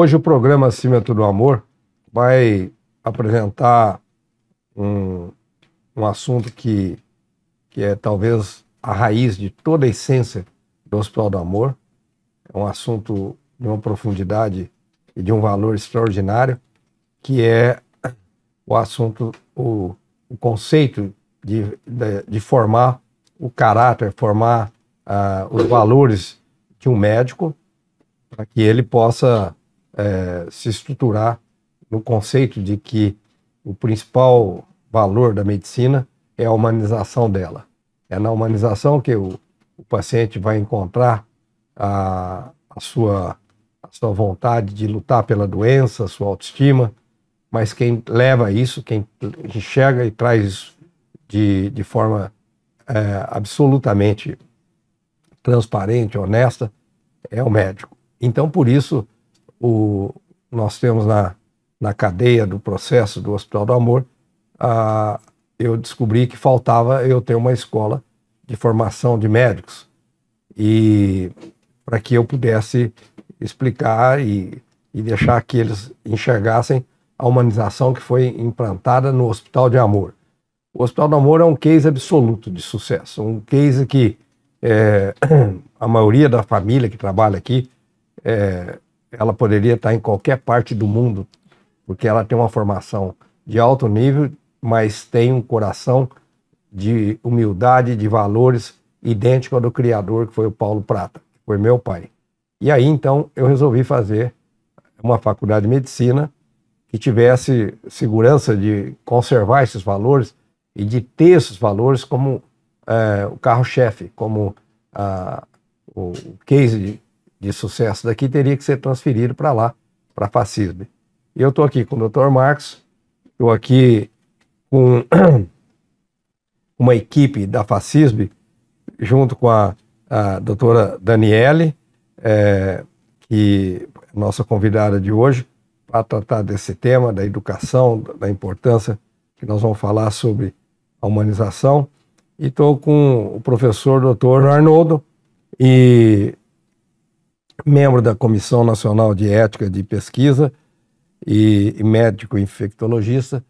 Hoje o programa Cimento do Amor vai apresentar um, um assunto que, que é talvez a raiz de toda a essência do Hospital do Amor. É um assunto de uma profundidade e de um valor extraordinário, que é o assunto, o, o conceito de, de, de, formar o caráter, formar uh, os valores de um médico, para que ele possa é, se estruturar no conceito de que o principal valor da medicina é a humanização dela. É na humanização que o, o paciente vai encontrar a, a, sua, a sua vontade de lutar pela doença, a sua autoestima, mas quem leva isso, quem enxerga e traz de, de forma é, absolutamente transparente, honesta, é o médico. Então, por isso, o, nós temos na, na cadeia do processo do Hospital do Amor, a, eu descobri que faltava eu ter uma escola de formação de médicos e para que eu pudesse explicar e, e deixar que eles enxergassem a humanização que foi implantada no Hospital de Amor. O Hospital do Amor é um case absoluto de sucesso, um case que é, a maioria da família que trabalha aqui é, ela poderia estar em qualquer parte do mundo, porque ela tem uma formação de alto nível, mas tem um coração de humildade, de valores idêntico ao do criador, que foi o Paulo Prata, que foi meu pai. E aí então eu resolvi fazer uma faculdade de medicina que tivesse segurança de conservar esses valores e de ter esses valores como é, o carro-chefe, como a, ah, o case de sucesso daqui teria que ser transferido para lá, para a FACISB. Eu estou aqui com o Dr. Marcos, estou aqui com uma equipe da FACISB, junto com a, a doutora Daniele, é, que é nossa convidada de hoje, para tratar desse tema da educação, da importância que nós vamos falar sobre a humanização. E estou com o professor doutor Arnoldo, e membro da Comissão Nacional de Ética de Pesquisa e, médico infectologista,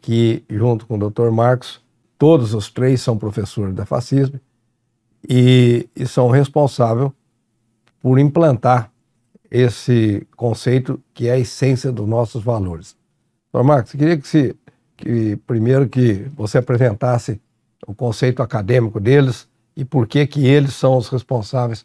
que, junto com o Dr. Marcos, todos os três são professores da FACISB e, e são responsáveis por implantar esse conceito que é a essência dos nossos valores. Dr. Marcos, queria que, se, que primeiro que você apresentasse o conceito acadêmico deles e por que que eles são os responsáveis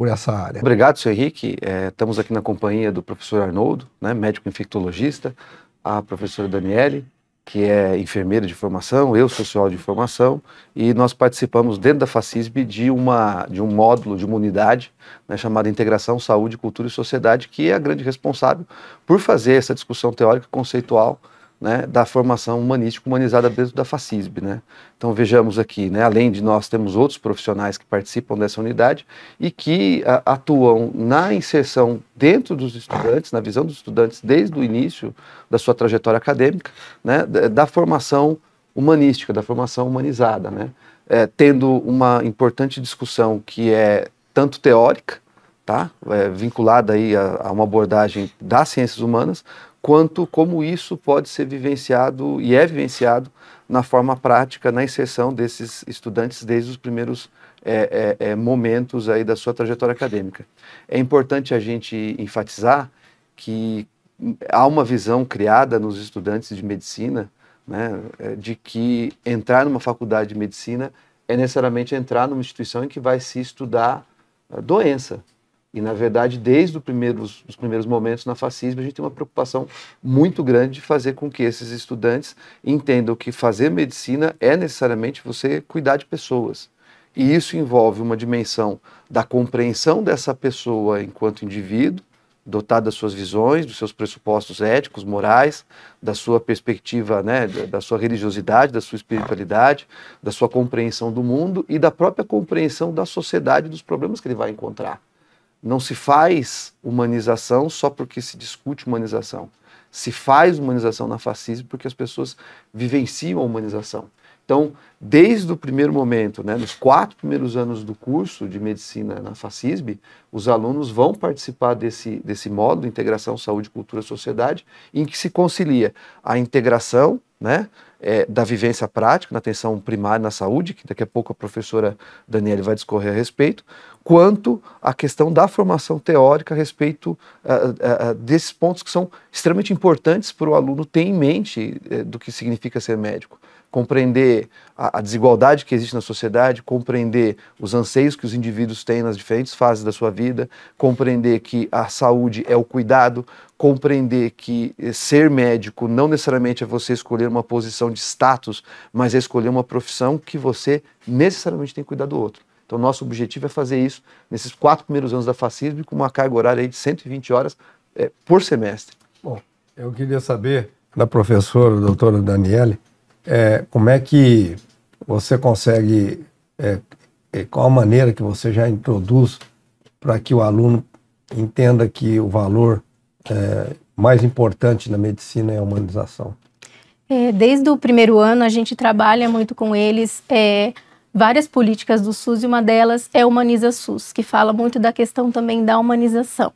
por essa área. Obrigado, senhor Henrique. É, estamos aqui na companhia do professor Arnoldo, né, médico infectologista, a professora Daniele, que é enfermeira de formação, eu social de formação, e nós participamos dentro da Facisb de, uma, de um módulo, de uma unidade né, chamada Integração Saúde, Cultura e Sociedade, que é a grande responsável por fazer essa discussão teórica conceitual né, da formação humanística humanizada dentro da FACISB. Né? Então vejamos aqui, né, além de nós, temos outros profissionais que participam dessa unidade e que a, atuam na inserção dentro dos estudantes, na visão dos estudantes, desde o início da sua trajetória acadêmica, né, da, da, formação humanística, da formação humanizada, né. é, tendo uma importante discussão que é tanto teórica, tá? É, vinculada aí a, a uma abordagem das ciências humanas, quanto como isso pode ser vivenciado e é vivenciado na forma prática, na inserção desses estudantes desde os primeiros é, é, é momentos aí da sua trajetória acadêmica. É importante a gente enfatizar que há uma visão criada nos estudantes de medicina né, é, de que entrar numa faculdade de medicina é necessariamente entrar numa instituição em que vai se estudar é, doença, e, na verdade, desde o primeiro, os primeiros momentos na fascismo, a gente tem uma preocupação muito grande de fazer com que esses estudantes entendam que fazer medicina é necessariamente você cuidar de pessoas. E isso envolve uma dimensão da compreensão dessa pessoa enquanto indivíduo, dotada das suas visões, dos seus pressupostos éticos, morais, da sua perspectiva, né, da sua religiosidade, da sua espiritualidade, da sua compreensão do mundo e da própria compreensão da sociedade dos problemas que ele vai encontrar. Não se faz humanização só porque se discute humanização. Se faz humanização na fascismo porque as pessoas vivenciam a humanização. Então, desde o primeiro momento, né, nos quatro primeiros anos do curso de medicina na FACISB, os alunos vão participar desse, desse de integração saúde, cultura, sociedade, em que se concilia a integração né? É, da vivência prática na atenção primária na saúde, que daqui a pouco a professora Daniele vai discorrer a respeito, quanto à questão da formação teórica a respeito desses pontos que são extremamente importantes para o aluno ter em mente é, do que significa ser médico compreender a, a, desigualdade que existe na sociedade, compreender os anseios que os indivíduos têm nas diferentes fases da sua vida, compreender que a saúde é o cuidado, compreender que eh, ser médico não necessariamente é você escolher uma posição de status, mas é escolher uma profissão que você necessariamente tem que cuidar do outro. Então, nosso objetivo é fazer isso nesses quatro primeiros anos da FACISB com uma carga horária de 120 horas é, por semestre. Bom, eu queria saber da professora, doutora Daniele, é, como é que você consegue, é, é, qual a maneira que você já introduz para que o aluno entenda que o valor é, mais importante na medicina é a humanização? É, desde o primeiro ano, a gente trabalha muito com eles é, várias políticas do SUS e uma delas é Humaniza SUS, que fala muito da questão também da humanização.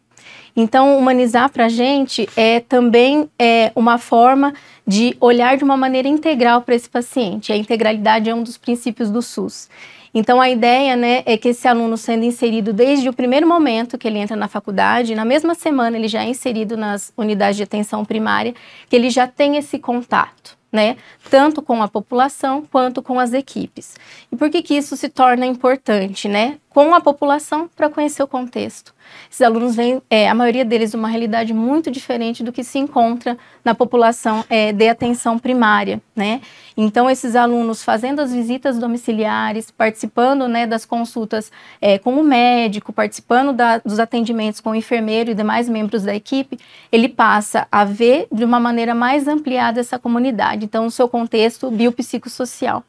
Então, humanizar para a gente é também é, uma forma de olhar de uma maneira integral para esse paciente. A integralidade é um dos princípios do SUS. Então, a ideia né, é que esse aluno, sendo inserido desde o primeiro momento que ele entra na faculdade, na mesma semana ele já é inserido nas unidades de atenção primária, que ele já tem esse contato. Né? Tanto com a população quanto com as equipes. E por que, que isso se torna importante, né? Com a população para conhecer o contexto, esses alunos vêm, é, a maioria deles, de uma realidade muito diferente do que se encontra na população é, de atenção primária, né? Então, esses alunos fazendo as visitas domiciliares, participando né, das consultas é, com o médico, participando da, dos atendimentos com o enfermeiro e demais membros da equipe, ele passa a ver de uma maneira mais ampliada essa comunidade, então, o seu contexto biopsicossocial.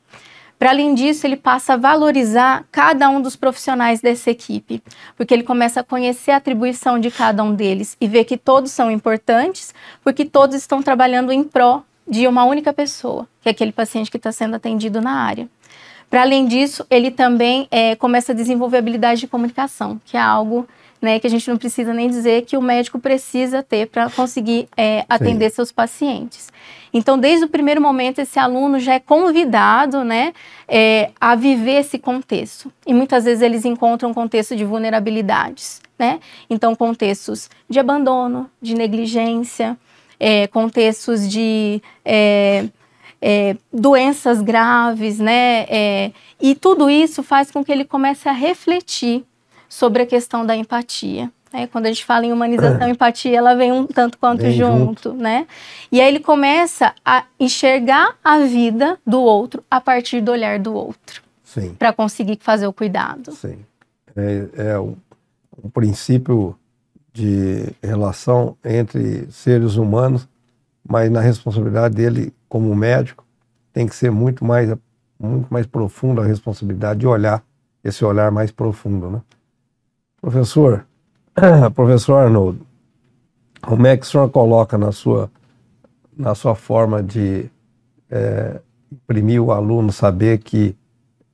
Para além disso, ele passa a valorizar cada um dos profissionais dessa equipe, porque ele começa a conhecer a atribuição de cada um deles e ver que todos são importantes, porque todos estão trabalhando em pró de uma única pessoa, que é aquele paciente que está sendo atendido na área. Para além disso, ele também é, começa a desenvolver habilidade de comunicação, que é algo né, que a gente não precisa nem dizer que o médico precisa ter para conseguir é, atender Sim. seus pacientes. Então, desde o primeiro momento, esse aluno já é convidado né, é, a viver esse contexto. E muitas vezes eles encontram um contexto de vulnerabilidades. Né? Então, contextos de abandono, de negligência, é, contextos de. É, é, doenças graves, né? É, e tudo isso faz com que ele comece a refletir sobre a questão da empatia. Né? Quando a gente fala em humanização, é. empatia, ela vem um tanto quanto junto, junto, né? E aí ele começa a enxergar a vida do outro a partir do olhar do outro. Para conseguir fazer o cuidado. Sim. É, é um, princípio de relação entre seres humanos, mas na responsabilidade dele como médico tem que ser muito mais muito mais profunda a responsabilidade de olhar esse olhar mais profundo, né? Professor, professor Arnold, como é que o senhor coloca na sua, na sua forma de é, imprimir o aluno saber que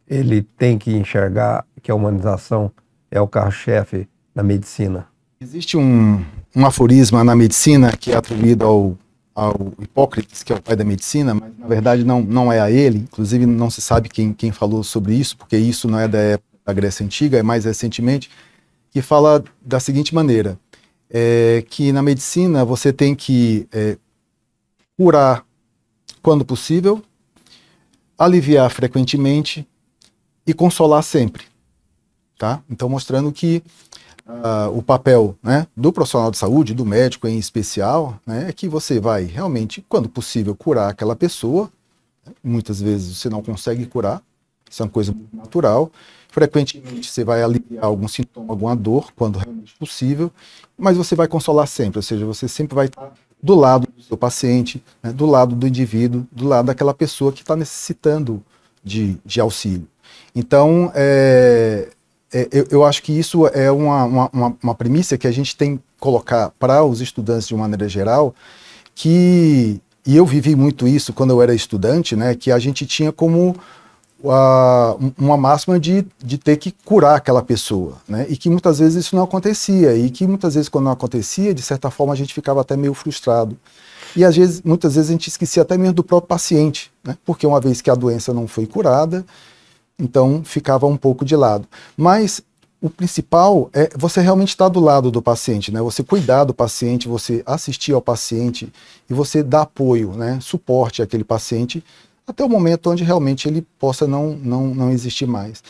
ele tem que enxergar que a humanização é o carro-chefe da medicina? Existe um, um aforisma na medicina que é atribuído ao, ao Hipócrates, que é o pai da medicina, mas na verdade não, não é a ele, inclusive não se sabe quem, quem falou sobre isso, porque isso não é da época da Grécia Antiga, é mais recentemente que fala da seguinte maneira: é, que na medicina você tem que é, curar quando possível, aliviar frequentemente e consolar sempre. Tá? Então, mostrando que ah, o papel né, do profissional de saúde, do médico em especial, né, é que você vai realmente, quando possível, curar aquela pessoa. Né? Muitas vezes você não consegue curar, isso é uma coisa muito natural. Frequentemente você vai aliviar algum sintoma, alguma dor, quando realmente possível, mas você vai consolar sempre, ou seja, você sempre vai estar do lado do seu paciente, né, do lado do indivíduo, do lado daquela pessoa que está necessitando de, de auxílio. Então, é, é, eu, eu, acho que isso é uma, uma, uma premissa que a gente tem que colocar para os estudantes de uma maneira geral, que, e eu vivi muito isso quando eu era estudante, né, que a gente tinha como a, uma máxima de, de ter que curar aquela pessoa, né? E que muitas vezes isso não acontecia, e que muitas vezes quando não acontecia, de certa forma a gente ficava até meio frustrado. E às vezes, muitas vezes a gente esquecia até mesmo do próprio paciente, né? Porque uma vez que a doença não foi curada, então ficava um pouco de lado. Mas o principal é você realmente estar tá do lado do paciente, né? Você cuidar do paciente, você assistir ao paciente e você dar apoio, né? Suporte àquele paciente até o momento onde realmente ele possa não, não, não existir mais.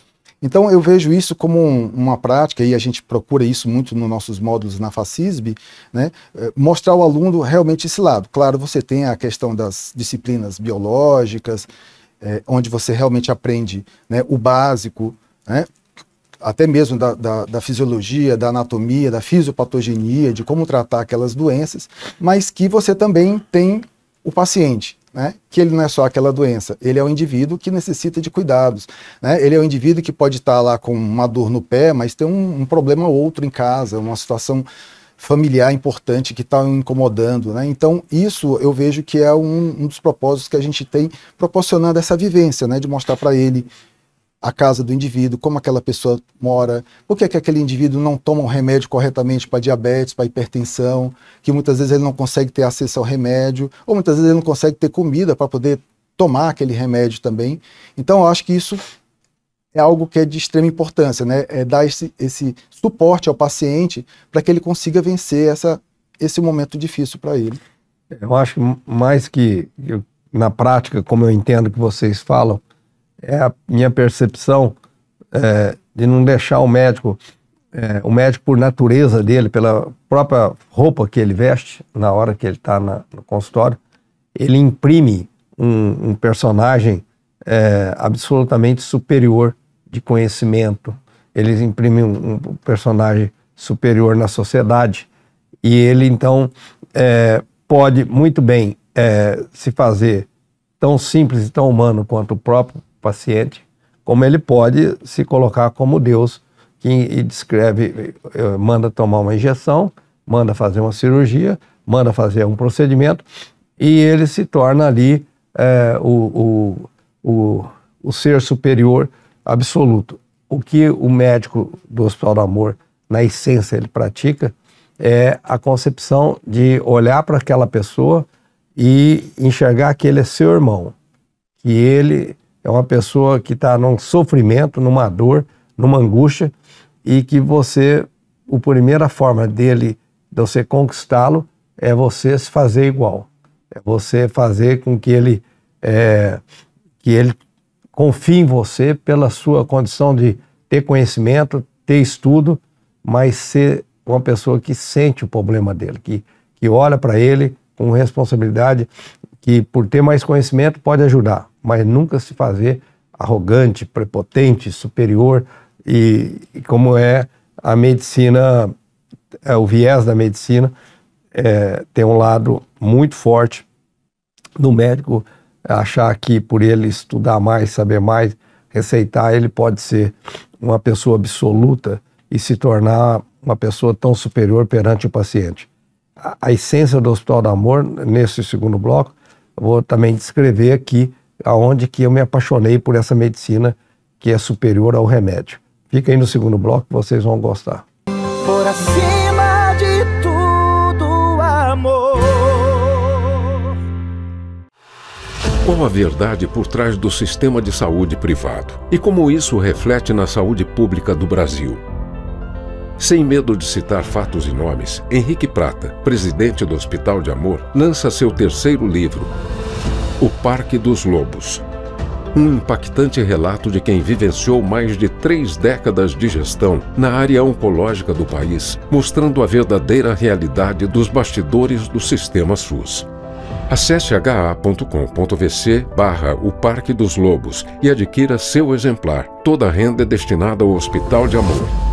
Então eu vejo isso como um, uma prática e a gente procura isso muito nos nossos módulos na Facisb, né? É, mostrar ao aluno realmente esse lado. Claro, você tem a questão das disciplinas biológicas, é, onde você realmente aprende né, o básico, né? até mesmo da, da, da, fisiologia, da anatomia, da fisiopatogenia, de como tratar aquelas doenças, mas que você também tem o paciente né? que ele não é só aquela doença, ele é um indivíduo que necessita de cuidados. Né? Ele é um indivíduo que pode estar tá lá com uma dor no pé, mas tem um, um problema outro em casa, uma situação familiar importante que está incomodando, né? Então isso eu vejo que é um, um, dos propósitos que a gente tem proporcionando essa vivência, né? De mostrar para ele a casa do indivíduo, como aquela pessoa mora, por que, é que aquele indivíduo não toma um remédio corretamente para diabetes, para hipertensão, que muitas vezes ele não consegue ter acesso ao remédio, ou muitas vezes ele não consegue ter comida para poder tomar aquele remédio também. Então, eu acho que isso é algo que é de extrema importância, né? É dar esse, esse suporte ao paciente para que ele consiga vencer essa, esse momento difícil para ele. Eu acho que mais que eu, na prática, como eu entendo que vocês falam, é a minha percepção é, de não deixar o médico, é, o médico por natureza dele, pela própria roupa que ele veste na hora que ele está no consultório, ele imprime um, um personagem é, absolutamente superior de conhecimento. Ele imprime um, um personagem superior na sociedade e ele então é, pode muito bem é, se fazer tão simples e tão humano quanto o próprio paciente, como ele pode se colocar como Deus, que descreve, eh, manda tomar uma injeção, manda fazer uma cirurgia, manda fazer um procedimento, e ele se torna ali é, o, o, o, o ser superior absoluto. O que o médico do Hospital do Amor, na essência, ele pratica é a concepção de olhar para aquela pessoa e enxergar que ele é seu irmão, que ele é uma pessoa que está num sofrimento, numa dor, numa angústia, e que você, a primeira forma dele, de você conquistá-lo, é você se fazer igual. É você fazer com que ele, é, que ele confie em você pela sua condição de ter conhecimento, ter estudo, mas ser uma pessoa que sente o problema dele, que, que olha para ele com responsabilidade, que por ter mais conhecimento pode ajudar, mas nunca se fazer arrogante, prepotente, superior, e, e como é a medicina, é, o viés da medicina, é, tem um lado muito forte do médico achar que por ele estudar mais, saber mais, receitar, ele pode ser uma pessoa absoluta e se tornar uma pessoa tão superior perante o paciente a, a essência do Hospital do Amor, nesse segundo bloco, vou também descrever aqui aonde que eu me apaixonei por essa medicina que é superior ao remédio. Fica aí no segundo bloco, vocês vão gostar. Por acima de tudo, amor. Qual a verdade por trás do sistema de saúde privado? E como isso reflete na saúde pública do Brasil? Sem medo de citar fatos e nomes, Henrique Prata, presidente do Hospital de Amor, lança seu terceiro livro, O Parque dos Lobos. Um impactante relato de quem vivenciou mais de três décadas de gestão na área oncológica do país, mostrando a verdadeira realidade dos bastidores do sistema SUS. Acesse ha.com.vc barra o Parque dos Lobos e adquira seu exemplar. Toda a renda é destinada ao Hospital de Amor.